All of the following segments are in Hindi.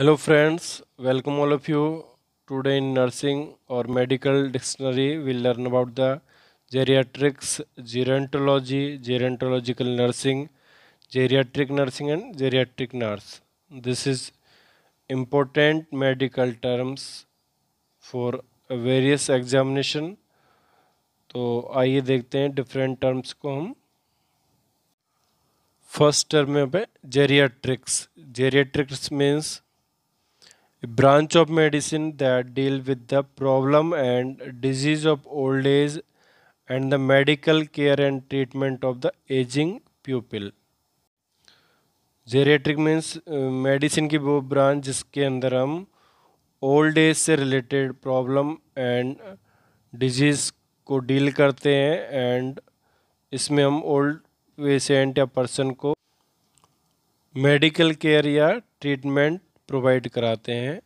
Hello friends welcome all of you today in nursing और medical dictionary will learn about the geriatrics gerontology gerontological nursing geriatric nursing and geriatric nurse this is important medical terms for various examination तो आइए देखते हैं डिफरेंट टर्म्स को हम फर्स्ट टर्म में geriatrics geriatrics means branch of medicine that deal with the problem and disease of old age and the medical care and treatment of the aging pupil geriatric means medicine की वो ब्रांच जिसके अंदर हम ओल्ड एज से रिलेटेड प्रॉब्लम एंड डिजीज़ को डील करते हैं एंड इसमें हम ओल्ड पेशेंट या पर्सन को मेडिकल केयर या ट्रीटमेंट प्रोवाइड कराते हैं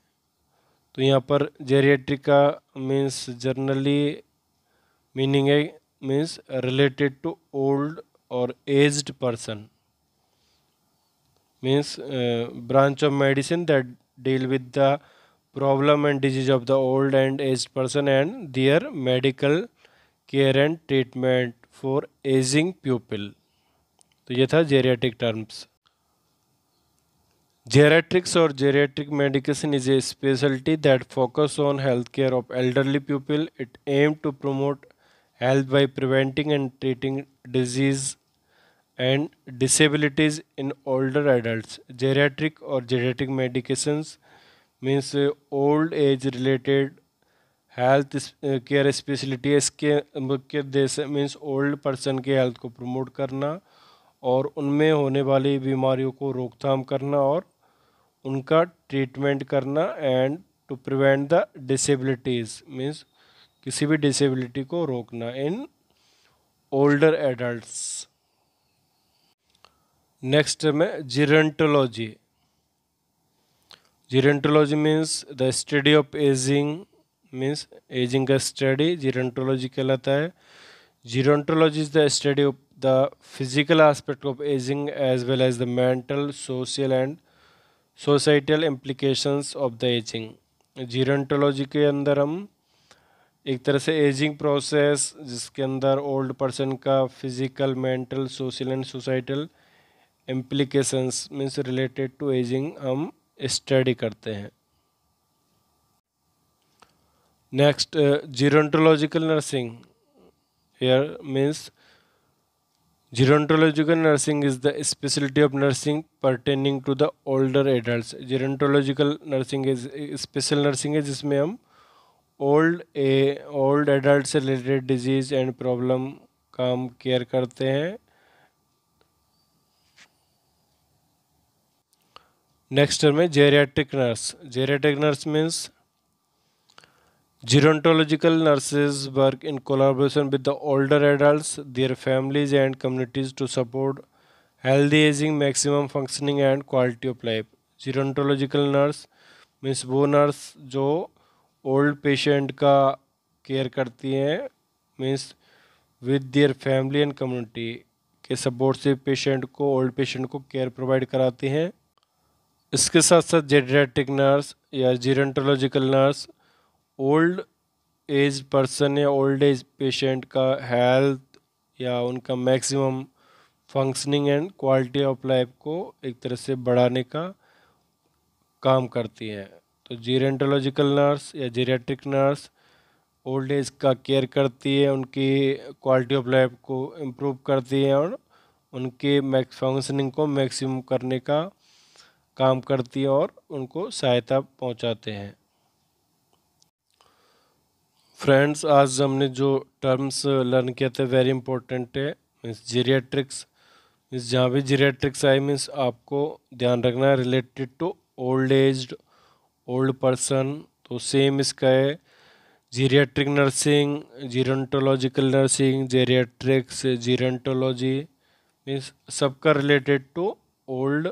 तो यहाँ पर जेरिएट्रिक का मीन्स जर्नली मीनिंग है मीन्स रिलेटेड टू ओल्ड और aged person means branch of medicine that deal with the problem and disease of the old and as person and their medical care and treatment for aging people तो ये था geriatric terms Geriatrics or geriatric medicine is a specialty that focuses on healthcare of elderly people. It aims to promote health by preventing and treating disease and disabilities in older adults. Geriatric or geriatric medications means uh, old age related health care speciality इसके मुख्य उद्देश्य मीन्स ओल्ड पर्सन के हेल्थ को प्रमोट करना और उनमें होने वाली बीमारियों को रोकथाम करना और उनका ट्रीटमेंट करना and to prevent the disabilities means किसी भी डिसेबिलिटी को रोकना इन ओल्डर एडल्ट्स नेक्स्ट में gerontology gerontology means the study of aging means aging का स्टडी जिरेंटोलॉजी कहलाता है gerontology is the study of the physical aspect of aging as well as the mental social and societal implication of the aging gerontology के अंदर हम एक तरह से एजिंग प्रोसेस जिसके अंदर ओल्ड पर्सन का physical mental social and societal implications means related to aging हम स्टडी करते हैं next gerontological nursing means gerontological nursing is the speciality of nursing pertaining to the older adult gerontological nursing is special nursing है जिसमें हम ओल्ड ए ओल्ड एडल्ट से रिलेटेड डिजीज एंड प्रॉब्लम का हम केयर करते हैं नेक्स्ट में है geriatric nurse geriatric nurse means Gerontological nurses work in collaboration with the older adults, their families, and communities to support healthy aging, maximum functioning, and quality of life. Gerontological nurse means वो नर्स जो ओल्ड पेशेंट का केयर करती हैं means with their family and community के सपोर्ट से पेशेंट को ओल्ड पेशेंट को केयर प्रोवाइड कराती हैं इसके साथ साथ जेडरेटिक नर्स या gerontological nurse old age person या ओल्ड एज पेशेंट का हेल्थ या उनका maximum functioning and quality of life को एक तरह से बढ़ाने का काम करती हैं तो जीरेंटोलॉजिकल नर्स या जीरेट्रिक नर्स ओल्ड एज का केयर करती है उनकी क्वालिटी ऑफ लाइफ को इम्प्रूव करती है और उनके मैक्स फंक्शनिंग को मैक्सिमम करने का काम करती है और उनको सहायता पहुंचाते हैं फ्रेंड्स आज हमने जो टर्म्स लर्न किए थे वेरी इंपॉर्टेंट है मीन्स जीरियाट्रिक्स मीन्स जहाँ भी जीरियाट्रिक्स आए मीन्स आपको ध्यान रखना है related to old age old person तो सेम इसका है geriatric nursing gerontological nursing geriatrics gerontology means सबका रिलेटेड टू ओल्ड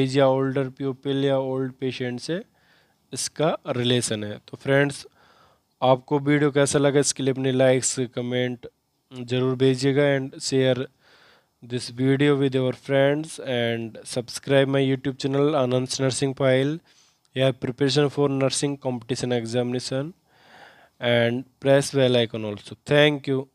एज या ओल्डर पीपल या ओल्ड पेशेंट से इसका रिलेशन है तो फ्रेंड्स आपको वीडियो कैसा लगा इसके लिए अपने लाइक्स कमेंट ज़रूर भेजिएगा and share this video with your friends and subscribe my YouTube channel Anant nursing file या preparation for nursing competition examination and press bell icon also thank you